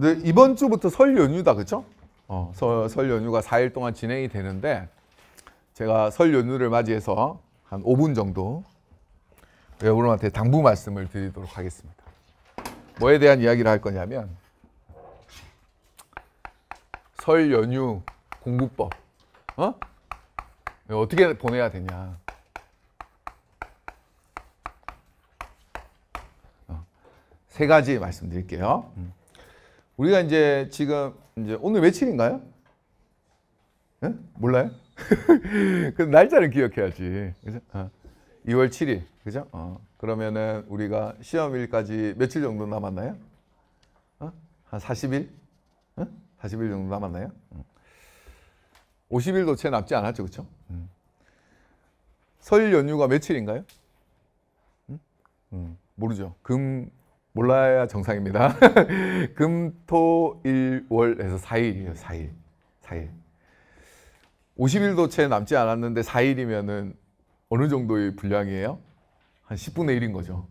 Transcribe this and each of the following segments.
근데 이번 주부터 설 연휴다 그쵸? 어, 설 연휴가 4일 동안 진행이 되는데 제가 설 연휴를 맞이해서 한 5분 정도 여러분한테 당부 말씀을 드리도록 하겠습니다. 뭐에 대한 이야기를 할 거냐면 설 연휴 공부법 어? 어떻게 보내야 되냐 어, 세 가지 말씀드릴게요. 음. 우리가 이제 지금 이제 오늘 며칠인가요? 네? 몰라요? 그 날짜를 기억해야지. 그죠? 어. 2월 7일. 그죠? 어. 그러면은 우리가 시험일까지 며칠 정도 남았나요? 어? 한 40일? 어? 40일 정도 남았나요? 50일도 음. 채 남지 않았죠. 그죠 음. 설 연휴가 며칠인가요? 음? 음. 모르죠. 금, 몰라야 정상입니다. 금, 토, 일, 월 해서 4일이에요. 4일. 4일. 50일도 채 남지 않았는데 4일이면은 어느 정도의 분량이에요? 한 10분의 1인 거죠.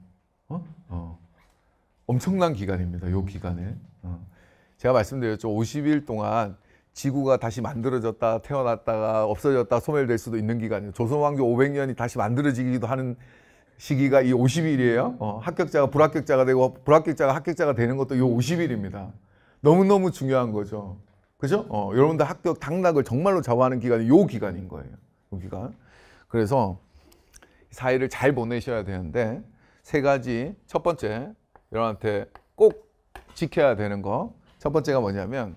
어? 어. 엄청난 기간입니다. 요 기간에. 어. 제가 말씀드렸죠. 50일 동안 지구가 다시 만들어졌다, 태어났다가 없어졌다, 소멸될 수도 있는 기간이에요. 조선 왕조 500년이 다시 만들어지기도 하는 시기가 이 50일이에요. 어, 합격자가 불합격자가 되고 불합격자가 합격자가 되는 것도 이 50일입니다. 너무너무 중요한 거죠. 그죠? 어, 여러분들 합격 당락을 정말로 좌우하는 기간이 요 기간인 거예요. 요 기간. 그래서 사이를 잘 보내셔야 되는데 세 가지 첫 번째 여러분한테 꼭 지켜야 되는 거첫 번째가 뭐냐면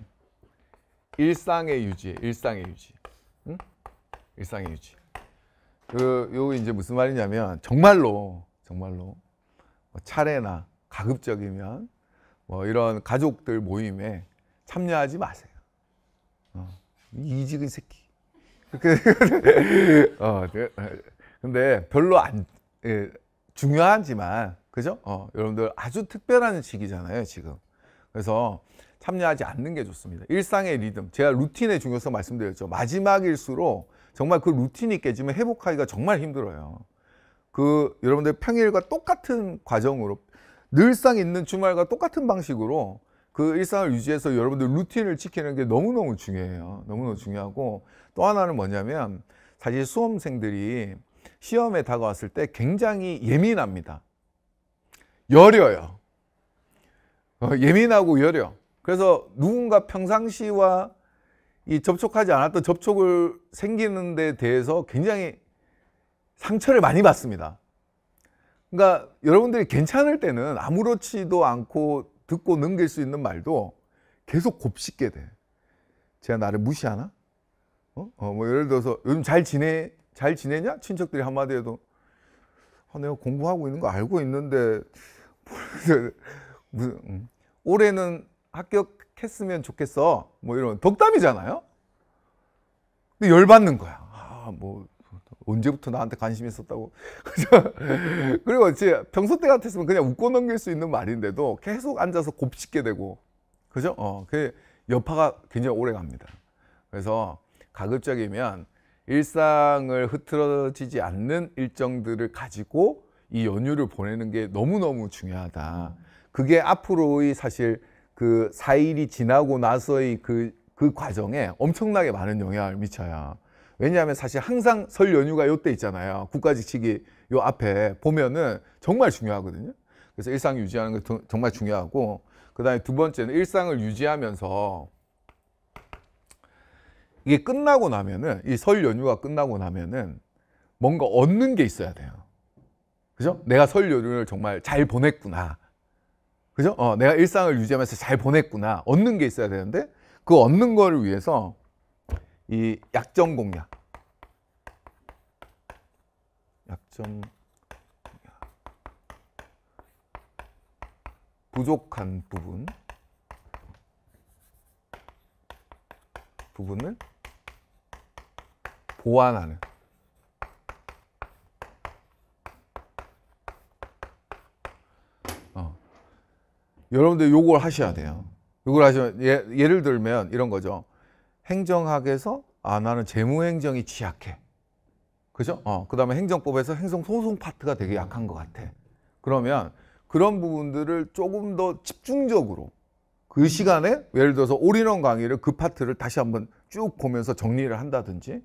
일상의 유지 일상의 유지. 응? 일상의 유지. 요, 요 이제 무슨 말이냐면 정말로 정말로 뭐 차례나 가급적이면 뭐 이런 가족들 모임에 참여하지 마세요. 어, 이직은 새끼. 어, 그, 근데 별로 안 예, 중요하지만 그죠? 어, 여러분들 아주 특별한 시기잖아요 지금. 그래서 참여하지 않는 게 좋습니다. 일상의 리듬. 제가 루틴의 중요성 말씀드렸죠. 마지막일수록 정말 그 루틴이 깨지면 회복하기가 정말 힘들어요. 그 여러분들 평일과 똑같은 과정으로 늘상 있는 주말과 똑같은 방식으로 그 일상을 유지해서 여러분들 루틴을 지키는 게 너무너무 중요해요. 너무너무 중요하고 또 하나는 뭐냐면 사실 수험생들이 시험에 다가왔을 때 굉장히 예민합니다. 여려요. 어, 예민하고 여려. 그래서 누군가 평상시와 이 접촉하지 않았던 접촉을 생기는 데 대해서 굉장히 상처를 많이 받습니다. 그러니까 여러분들이 괜찮을 때는 아무렇지도 않고 듣고 넘길 수 있는 말도 계속 곱씹게 돼. 제가 나를 무시하나? 어? 어, 뭐 예를 들어서 요즘 잘 지내? 잘 지내냐? 친척들이 한마디 해도 아, 내가 공부하고 있는 거 알고 있는데 무슨, 음. 올해는 합격 했으면 좋겠어. 뭐 이런 덕담이잖아요. 근데 열받는 거야. 아, 뭐 언제부터 나한테 관심 있었다고. 그리고제 평소 때 같았으면 그냥 웃고 넘길 수 있는 말인데도 계속 앉아서 곱씹게 되고. 그죠? 어, 그 여파가 굉장히 오래 갑니다. 그래서 가급적이면 일상을 흐트러지지 않는 일정들을 가지고 이 연휴를 보내는 게 너무너무 중요하다. 그게 앞으로의 사실 그 4일이 지나고 나서의 그, 그 과정에 엄청나게 많은 영향을 미쳐요. 왜냐하면 사실 항상 설 연휴가 요때 있잖아요. 국가지칙이요 앞에 보면은 정말 중요하거든요. 그래서 일상 유지하는 게 정말 중요하고 그다음에 두 번째는 일상을 유지하면서 이게 끝나고 나면은 이 설 연휴가 끝나고 나면은 뭔가 얻는 게 있어야 돼요. 그죠? 내가 설 연휴를 정말 잘 보냈구나. 그죠? 어, 내가 일상을 유지하면서 잘 보냈구나. 얻는 게 있어야 되는데 그 얻는 거를 위해서 이 약점 공략. 약점 부족한 부분 부분을 보완하는 여러분들 요걸 하셔야 돼요. 요걸 하시면 예, 예를 들면 이런 거죠. 행정학에서 아 나는 재무행정이 취약해. 그죠? 어, 그 다음에 행정법에서 행정소송 파트가 되게 약한 것 같아. 그러면 그런 부분들을 조금 더 집중적으로 그 시간에 예를 들어서 올인원 강의를 그 파트를 다시 한번 쭉 보면서 정리를 한다든지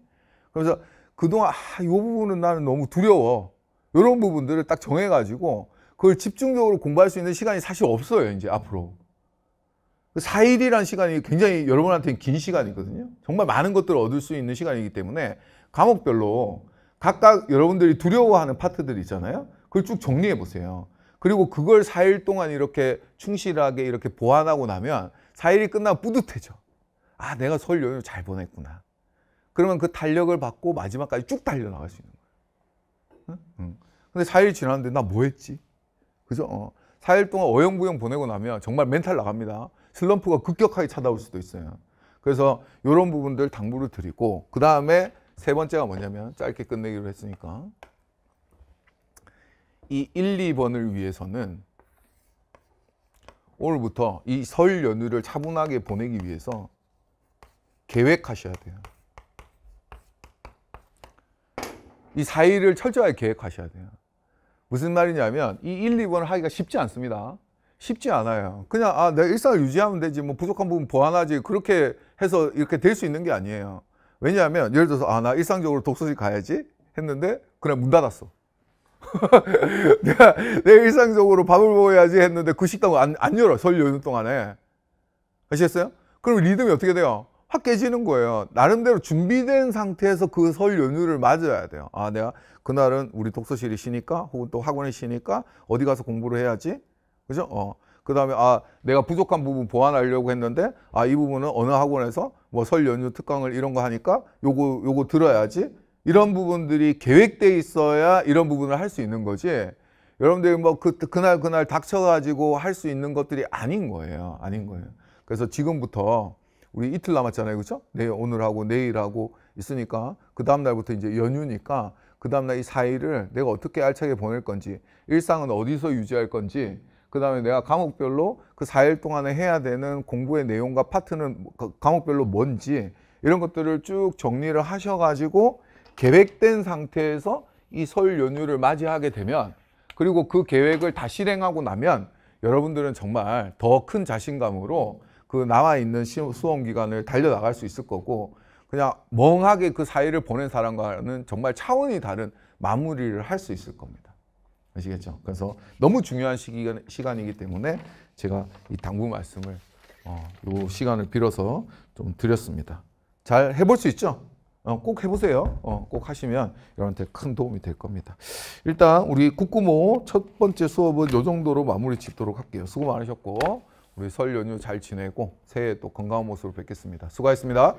그래서 그동안 아, 이 부분은 나는 너무 두려워. 이런 부분들을 딱 정해가지고 그걸 집중적으로 공부할 수 있는 시간이 사실 없어요. 이제 앞으로. 4일이란 그 시간이 굉장히 여러분한테는 긴 시간이거든요. 정말 많은 것들을 얻을 수 있는 시간이기 때문에 과목별로 각각 여러분들이 두려워하는 파트들 있잖아요. 그걸 쭉 정리해 보세요. 그리고 그걸 4일 동안 이렇게 충실하게 이렇게 보완하고 나면 4일이 끝나면 뿌듯해져. 아, 내가 설 연휴 잘 보냈구나. 그러면 그 달력을 받고 마지막까지 쭉 달려나갈 수 있는 거예요. 응? 응. 근데 4일 지났는데 나 뭐 했지? 그죠? 어. 4일 동안 어영부영 보내고 나면 정말 멘탈 나갑니다. 슬럼프가 급격하게 찾아올 수도 있어요. 그래서 이런 부분들 당부를 드리고 그 다음에 세 번째가 뭐냐면 짧게 끝내기로 했으니까 이 1, 2번을 위해서는 오늘부터 이 설 연휴를 차분하게 보내기 위해서 계획하셔야 돼요. 이 4일을 철저하게 계획하셔야 돼요. 무슨 말이냐면 이 1, 2번을 하기가 쉽지 않습니다. 쉽지 않아요. 그냥 아, 내 일상을 유지하면 되지 뭐 부족한 부분 보완하지 그렇게 해서 이렇게 될 수 있는 게 아니에요. 왜냐하면 예를 들어서 아나 일상적으로 독서실 가야지 했는데 그냥 문 닫았어. 내가 내 일상적으로 밥을 먹어야지 했는데 그 식당 안, 안 열어 설 연휴 동안에 아시겠어요? 그럼 리듬이 어떻게 돼요? 확 깨지는 거예요. 나름대로 준비된 상태에서 그 설 연휴를 맞아야 돼요. 아, 내가 그날은 우리 독서실이 쉬니까 혹은 또학원에 쉬니까 어디 가서 공부를 해야지. 그죠? 어. 그 다음에 아, 내가 부족한 부분 보완하려고 했는데 아, 이 부분은 어느 학원에서 뭐 설 연휴 특강을 이런 거 하니까 요거, 요거 들어야지. 이런 부분들이 계획돼 있어야 이런 부분을 할 수 있는 거지. 여러분들이 뭐 그, 그날 그날 닥쳐가지고 할 수 있는 것들이 아닌 거예요. 아닌 거예요. 그래서 지금부터 우리 이틀 남았잖아요. 그쵸죠 내일 오늘하고 내일하고 있으니까 그 다음 날부터 이제 연휴니까 그 다음 날이 사일을 내가 어떻게 알차게 보낼 건지 일상은 어디서 유지할 건지 그 다음에 내가 과목별로 그 사일 동안에 해야 되는 공부의 내용과 파트는 뭐, 그 과목별로 뭔지 이런 것들을 쭉 정리를 하셔가지고 계획된 상태에서 이 설 연휴를 맞이하게 되면 그리고 그 계획을 다 실행하고 나면 여러분들은 정말 더 큰 자신감으로 그 남아 있는 수험 기간을 달려 나갈 수 있을 거고 그냥 멍하게 그 사이를 보낸 사람과는 정말 차원이 다른 마무리를 할 수 있을 겁니다. 아시겠죠? 그래서 너무 중요한 시기, 시간이기 때문에 제가 이 당부 말씀을 어, 요 시간을 빌어서 좀 드렸습니다. 잘 해볼 수 있죠? 어, 꼭 해보세요. 어, 꼭 하시면 여러분한테 큰 도움이 될 겁니다. 일단 우리 국구모 첫 번째 수업은 요 정도로 마무리 짓도록 할게요. 수고 많으셨고. 우리 설 연휴 잘 지내고 새해 또 건강한 모습으로 뵙겠습니다. 수고하셨습니다.